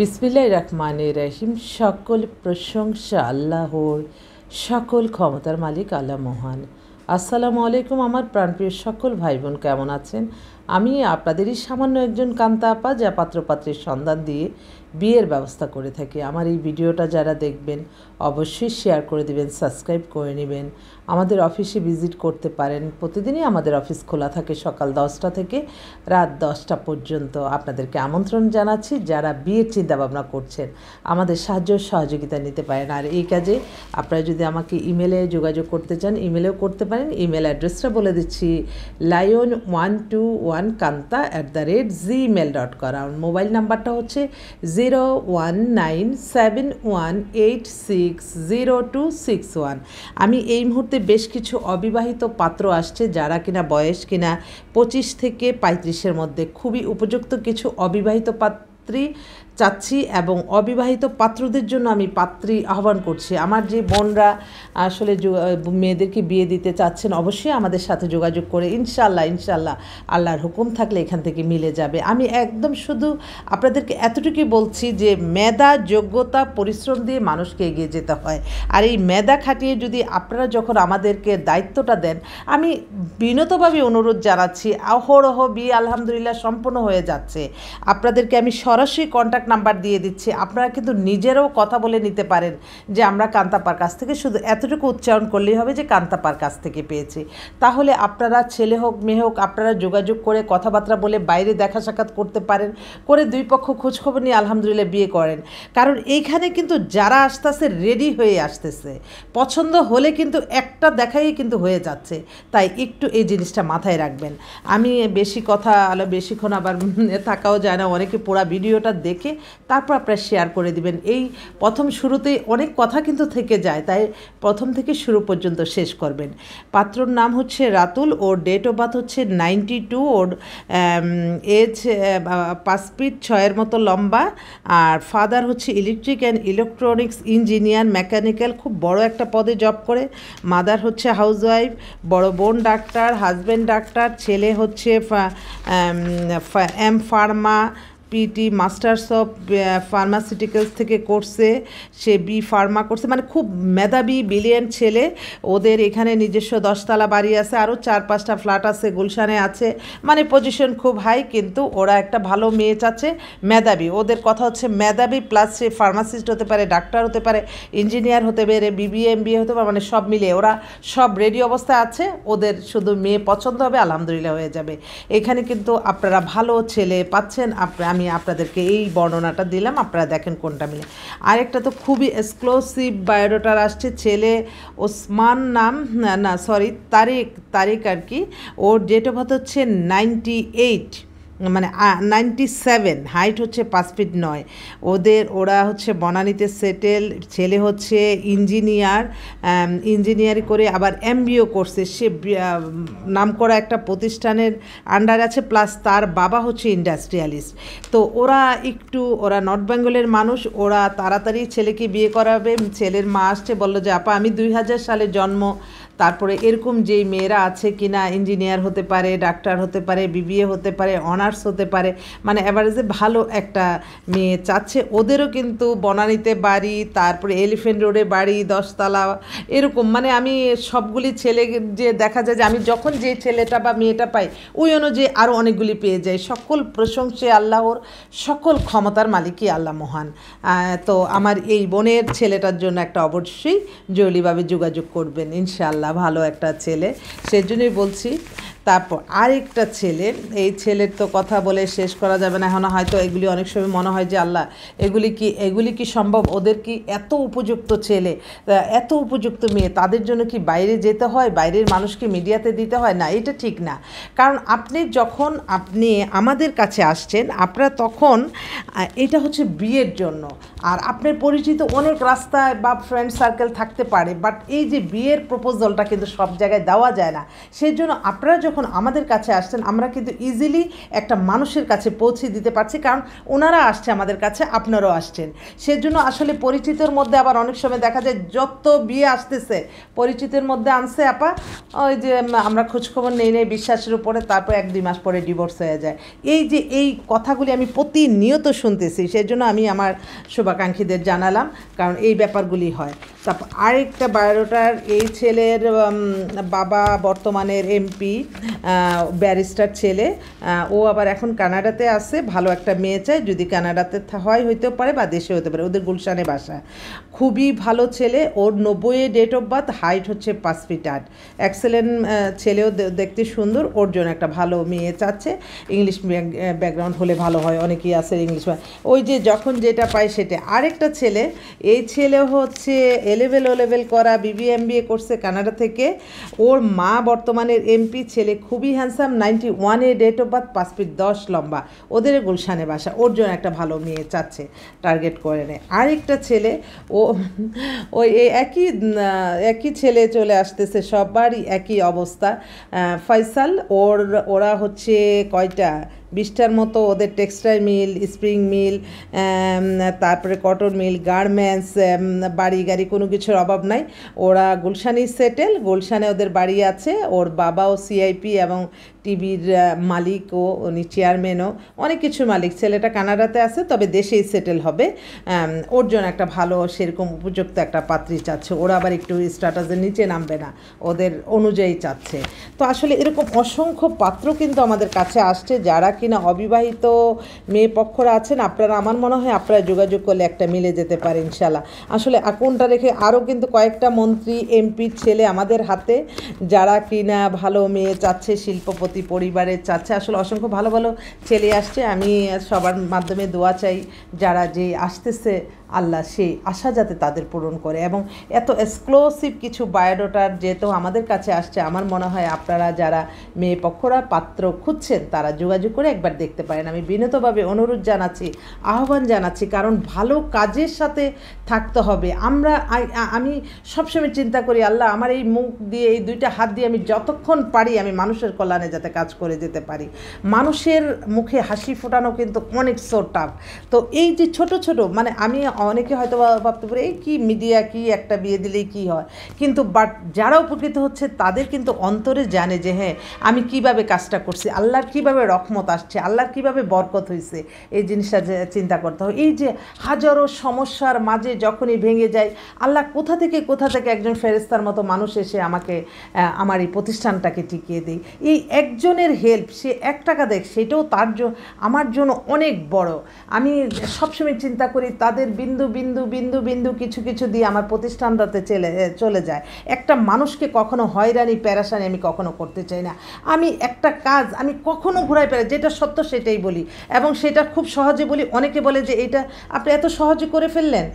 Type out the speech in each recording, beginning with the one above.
বিসমিল্লাহ রহমানের রহিম সকল প্রশংসা আল্লাহর সকল ক্ষমতার মালিক আল্লাহ মহান আসসালামু আলাইকুম আমার প্রাণপ্রিয় সকল ভাই বোন কেমন আছেন আমি আপনাদেরই সামান্য একজন কান্তা আপা যা পাত্রপাত্রের সন্ধান দিয়ে বিয়ের ব্যবস্থা করে থাকি আমার এই ভিডিওটা যারা দেখবেন অবশ্যই শেয়ার করে দিবেন সাবস্ক্রাইব করে নেবেন আমাদের অফিসে ভিজিট করতে পারেন প্রতিদিনই আমাদের অফিস খোলা থাকে সকাল দশটা থেকে রাত দশটা পর্যন্ত আপনাদেরকে আমন্ত্রণ জানাচ্ছি যারা বিয়ের চিন্তাভাবনা করছেন আমাদের সাহায্য সহযোগিতা নিতে পারেন আর এই কাজে আপনারা যদি আমাকে ইমেলে যোগাযোগ করতে চান ইমেলেও করতে পারেন ইমেল অ্যাড্রেসটা বলে দিচ্ছি lion one two one one Kanta at the rate gmail dot com আমার মোবাইল নাম্বারটা হচ্ছে zero one nine seven one eight six zero two six one আমি এই মুহূর্তে বেশ কিছু অবিবাহিত পাত্র আসছে যারা কিনা বয়স কিনা পঁচিশ থেকে পঁয়ত্রিশের মধ্যে খুবই উপযুক্ত কিছু অবিবাহিত পাত্রী চাচ্ছি এবং অবিবাহিত পাত্রদের জন্য আমি পাত্রী আহ্বান করছি আমার যে বোনরা আসলে মেয়েদেরকে বিয়ে দিতে চাচ্ছেন অবশ্যই আমাদের সাথে যোগাযোগ করে ইনশাল্লাহ ইনশাল্লাহ আল্লাহর হুকুম থাকলে এখান থেকে মিলে যাবে আমি একদম শুধু আপনাদেরকে এতটুকুই বলছি যে মেধা যোগ্যতা পরিশ্রম দিয়ে মানুষকে এগিয়ে যেতে হয় আর এই মেধা খাটিয়ে যদি আপনারা যখন আমাদেরকে দায়িত্বটা দেন আমি বিনতভাবে অনুরোধ জানাচ্ছি অহরহ বিয়ে আলহামদুলিল্লাহ সম্পন্ন হয়ে যাচ্ছে আপনাদেরকে আমি সরাসরি কন্ট্যাক্ট কন্ট্যাক্ট নাম্বার দিয়ে দিচ্ছি আপনারা কিন্তু নিজেরও কথা বলে নিতে পারেন যে আমরা কান্তাপার কাছ থেকে শুধু এতটুকু উচ্চারণ করলেই হবে যে কান্তাপার কাছ থেকে পেয়েছি তাহলে আপনারা ছেলে হোক মেয়ে হোক আপনারা যোগাযোগ করে কথাবার্তা বলে বাইরে দেখা সাক্ষাৎ করতে পারেন করে দুই পক্ষ খোঁজখবর নিয়ে আলহামদুলিল্লাহ বিয়ে করেন কারণ এইখানে কিন্তু যারা আসতেছে রেডি হয়ে আসতেছে পছন্দ হলে কিন্তু একটা দেখাই কিন্তু হয়ে যাচ্ছে তাই একটু এই জিনিসটা মাথায় রাখবেন আমি বেশি কথা আলো বেশিক্ষণ আবার থাকাও যায় না অনেকে পুরা ভিডিওটা দেখে তারপর আপনারা শেয়ার করে দিবেন এই প্রথম শুরুতেই অনেক কথা কিন্তু থেকে যায় তাই প্রথম থেকে শুরু পর্যন্ত শেষ করবেন পাত্রর নাম হচ্ছে রাতুল ওর ডেট অফ বার্থ হচ্ছে নাইনটি টু ওর এজ পাঁচ ফিট ছয়ের মতো লম্বা আর ফাদার হচ্ছে electric and electronics engineer mechanical খুব বড় একটা পদে জব করে মাদার হচ্ছে হাউসওয়াইফ বড় বোন ডাক্তার হাজব্যান্ড ডাক্তার ছেলে হচ্ছে M pharma PT masters of pharmaceuticals থেকে করছে সে বি ফার্মা করছে মানে খুব মেধাবী বিলিয়ন ছেলে ওদের এখানে নিজস্ব দশতলা বাড়ি আছে আরও চার পাঁচটা ফ্ল্যাট আছে গুলশানে আছে মানে পজিশন খুব হাই কিন্তু ওরা একটা ভালো মেয়ে চাচ্ছে মেধাবী ওদের কথা হচ্ছে মেধাবী প্লাস সে ফার্মাসিস্ট হতে পারে ডাক্তার হতে পারে ইঞ্জিনিয়ার হতে পারে বিবিএ এমবিএ হতে পারে মানে সব মিলে ওরা সব রেডি অবস্থায় আছে ওদের শুধু মেয়ে পছন্দ হবে আলহামদুলিল্লাহ হয়ে যাবে এখানে কিন্তু আপনারা ভালো ছেলে পাচ্ছেন আমি আমি আপনাদেরকে এই বর্ণনাটা দিলাম আপনারা দেখেন কোনটা মিলে আরেকটা তো খুবই এক্সক্লোসিভ বায়োডাটার আসছে ছেলে ওসমান নাম না সরি তারিক তারিক আর কি ওর ডেট অফ বার্থ হচ্ছে নাইনটি এইট মানে নাইনটি সেভেন হাইট হচ্ছে পাঁচ ফিট নয় ওদের ওরা হচ্ছে বনানীতে সেটেল ছেলে হচ্ছে ইঞ্জিনিয়ার ইঞ্জিনিয়ারি করে আবার এমবিও করছে সে নাম করা একটা প্রতিষ্ঠানের আন্ডার আছে প্লাস তার বাবা হচ্ছে ইন্ডাস্ট্রিয়ালিস্ট তো ওরা একটু ওরা নর্থ বেঙ্গলের মানুষ ওরা তাড়াতাড়ি ছেলেকে বিয়ে করাবে ছেলের মা আসছে বললো যে আপা আমি দুই সালে জন্ম তারপরে এরকম যেই মেয়েরা আছে কি না ইঞ্জিনিয়ার হতে পারে ডাক্তার হতে পারে বিবিএ হতে পারে অনার্স হতে পারে মানে অ্যাভারেজে ভালো একটা মেয়ে চাচ্ছে ওদেরও কিন্তু বনানীতে বাড়ি তারপরে এলিফেন্ট রোডে বাড়ি দশতলা এরকম মানে আমি সবগুলি ছেলে যে দেখা যায় যে আমি যখন যে ছেলেটা বা মেয়েটা পাই ওই অনুযায়ী আরও অনেকগুলি পেয়ে যাই সকল প্রশংসে আল্লাহর সকল ক্ষমতার মালিকই আল্লাহ মহান তো আমার এই বোনের ছেলেটার জন্য একটা অবশ্যই জরুরিভাবে যোগাযোগ করবেন ইনশাআল্লাহ ভালো একটা ছেলে সেজন্যই বলছি তারপর আরেকটা ছেলে এই ছেলের তো কথা বলে শেষ করা যাবে না এখন হয়তো এগুলি অনেক সময় মনে হয় যে আল্লাহ এগুলি কি এগুলি কি সম্ভব ওদের কি এত উপযুক্ত ছেলে এত উপযুক্ত মেয়ে তাদের জন্য কি বাইরে যেতে হয় বাইরের মানুষকে মিডিয়াতে দিতে হয় না এটা ঠিক না কারণ আপনি যখন আপনি আমাদের কাছে আসছেন আপনারা তখন এটা হচ্ছে বিয়ের জন্য আর আপনার পরিচিত অনেক রাস্তায় বা ফ্রেন্ড সার্কেল থাকতে পারে বাট এই যে বিয়ের প্রপোজলটা কিন্তু সব জায়গায় দেওয়া যায় না সেই জন্য আপনারা যখন যখন আমাদের কাছে আসছেন আমরা কিন্তু ইজিলি একটা মানুষের কাছে পৌঁছে দিতে পারছি কারণ ওনারা আসছে আমাদের কাছে আপনারাও আসছেন সেজন্য আসলে পরিচিতর মধ্যে আবার অনেক সময় দেখা যায় যত বিয়ে আসতেছে পরিচিতের মধ্যে আনছে আপা ওই যে আমরা খোঁজখবর নেই নেই বিশ্বাসের উপরে তারপর এক দুই মাস পরে ডিভোর্স হয়ে যায় এই যে এই কথাগুলি আমি প্রতিনিয়ত শুনতেছি সেজন্য আমি আমার শুভাকাঙ্ক্ষীদের জানালাম কারণ এই ব্যাপারগুলি হয় তারপর আরেকটা বায়োডাটার এই ছেলের বাবা বর্তমানের এমপি ব্যারিস্টার ছেলে ও আবার এখন কানাডাতে আসে ভালো একটা মেয়ে চায় যদি কানাডাতে হয় হইতে পারে বা দেশে হতে পারে ওদের গুলশানে বাসা খুবই ভালো ছেলে ওর নব্বইয়ে ডেট অফ বার্থ হাইট হচ্ছে পাঁচ ফিট আট এক্সেলেন্ট ছেলেও দেখতে সুন্দর ওর জন্য একটা ভালো মেয়ে চাচ্ছে ইংলিশ ব্যাকগ্রাউন্ড হলে ভালো হয় অনেকেই আছে ইংলিশ ওই যে যখন যেটা পায় সেটা আরেকটা ছেলে এই ছেলে হচ্ছে এলেভেল ও লেভেল করা বিবি এম করছে কানাডা থেকে ওর মা বর্তমানের এমপি ছেলে খুবই হ্যান্ডসাম নাইনটি ওয়ানে ডেট অফ বার্থ পাঁচ ফিট দশ লম্বা ওদের গুলশানে বাসা ওর জন্য একটা ভালো মেয়ে চাচ্ছে টার্গেট করে নেয় আরেকটা ছেলে ও ওই একই একই ছেলে চলে আসতেছে সবারই একই অবস্থা ফয়সাল ওর ওরা হচ্ছে কয়টা বিশটার মতো ওদের টেক্সটাইল মিল স্প্রিং মিল তারপরে কটন মিল গার্মেন্টস বাড়ি গাড়ি কোনো কিছুর অভাব নাই ওরা গুলশানি সেটেল গুলশানে ওদের বাড়ি আছে ওর বাবাও সিআইপি এবং টিভির মালিক ও উনি চেয়ারম্যানও অনেক কিছু মালিক ছেলেটা কানাডাতে আছে তবে দেশেই সেটেল হবে ওর জন্য একটা ভালো সেরকম উপযুক্ত একটা পাত্রী চাচ্ছে ওরা আবার একটু স্ট্যাটাসের নিচে নামবে না ওদের অনুযায়ী চাচ্ছে তো আসলে এরকম অসংখ্য পাত্র কিন্তু আমাদের কাছে আসছে যারা কিনা অবিবাহিত মেয়ে পক্ষরা আছেন আপনারা আমার মনে হয় আপনারা যোগাযোগ করলে একটা মিলে যেতে পারে ইনশাল্লাহ আসলে কোনটা রেখে আরও কিন্তু কয়েকটা মন্ত্রী এমপির ছেলে আমাদের হাতে যারা কিনা ভালো মেয়ে চাচ্ছে শিল্পপতি প্রতি পরিবারের চাচ্ছে আসলে অসংখ্য ভালো ভালো ছেলে আসছে আমি সবার মাধ্যমে দোয়া চাই যারা যে আসতেছে আল্লাহ সেই আশা যাতে তাদের পূরণ করে এবং এত এক্সক্লোসিভ কিছু বায়োডোটার যেহেতু আমাদের কাছে আসছে আমার মনে হয় আপনারা যারা মেয়ে পক্ষরা পাত্র খুঁজছেন তারা যোগাযোগ করে একবার দেখতে পারেন আমি বিনতভাবে অনুরোধ জানাচ্ছি আহ্বান জানাচ্ছি কারণ ভালো কাজের সাথে থাকতে হবে আমরা আমি সবসময় চিন্তা করি আল্লাহ আমার এই মুখ দিয়ে এই দুইটা হাত দিয়ে আমি যতক্ষণ পারি আমি মানুষের কল্যাণে যাতে কাজ করে যেতে পারি মানুষের মুখে হাসি ফোটানো কিন্তু অনেক সো টাফ তো এই যে ছোট ছোট মানে আমি অনেকে হয়তো ভাবতে পারে এই কী মিডিয়া কি একটা বিয়ে দিলেই কি হয় কিন্তু বাট যারা উপকৃত হচ্ছে তাদের কিন্তু অন্তরে জানে যে হ্যাঁ আমি কিভাবে কাজটা করছি আল্লাহর কিভাবে রকমত আসছে আল্লাহর কিভাবে বরকত হয়েছে এই জিনিসটা চিন্তা করতে হবে এই যে হাজারো সমস্যার মাঝে যখনই ভেঙে যায় আল্লাহ কোথা থেকে কোথা থেকে একজন ফেরেস্তার মতো মানুষ এসে আমাকে আমার এই প্রতিষ্ঠানটাকে টিকিয়ে দেয় এই একজনের হেল্প সে এক টাকা দেখ সেটাও তার জন্য আমার জন্য অনেক বড় আমি সবসময় চিন্তা করি তাদের বিন বিন্দু বিন্দু বিন্দু বিন্দু কিছু কিছু দিয়ে আমার প্রতিষ্ঠানটাতে চলে চলে যায় একটা মানুষকে কখনো হয়রানি প্যারাসানি আমি কখনো করতে চাই না আমি একটা কাজ আমি কখনো ঘুরাই পেরে যেটা সত্য সেটাই বলি এবং সেটা খুব সহজে বলি অনেকে বলে যে এটা আপনি এত সহজে করে ফেললেন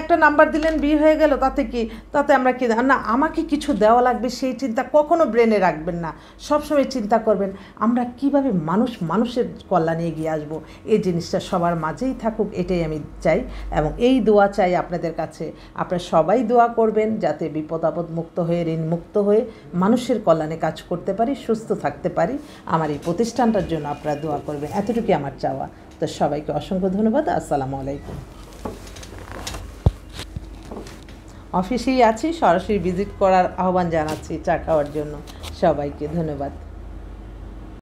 একটা নাম্বার দিলেন বিয়ে হয়ে গেল তাতে কি তাতে আমরা কি না আমাকে কিছু দেওয়া লাগবে সেই চিন্তা কখনো ব্রেনে রাখবেন না সবসময় চিন্তা করবেন আমরা কিভাবে মানুষ মানুষের কল্যাণে এগিয়ে আসবো এই জিনিসটা সবার মাঝেই থাকুক এটাই আমি চাই এবং এবং এই দোয়া চাই আপনাদের কাছে আপনারা সবাই দোয়া করবেন যাতে বিপদ আপদ মুক্ত হয়ে ঋণ মুক্ত হয়ে মানুষের কল্যাণে কাজ করতে পারি সুস্থ থাকতে পারি আমার এই প্রতিষ্ঠানটার জন্য আপনারা দোয়া করবেন এতটুকুই আমার চাওয়া তো সবাইকে অসংখ্য ধন্যবাদ আসসালামু আলাইকুম অফিসেই আছি সরাসরি ভিজিট করার আহ্বান জানাচ্ছি চা খাওয়ার জন্য সবাইকে ধন্যবাদ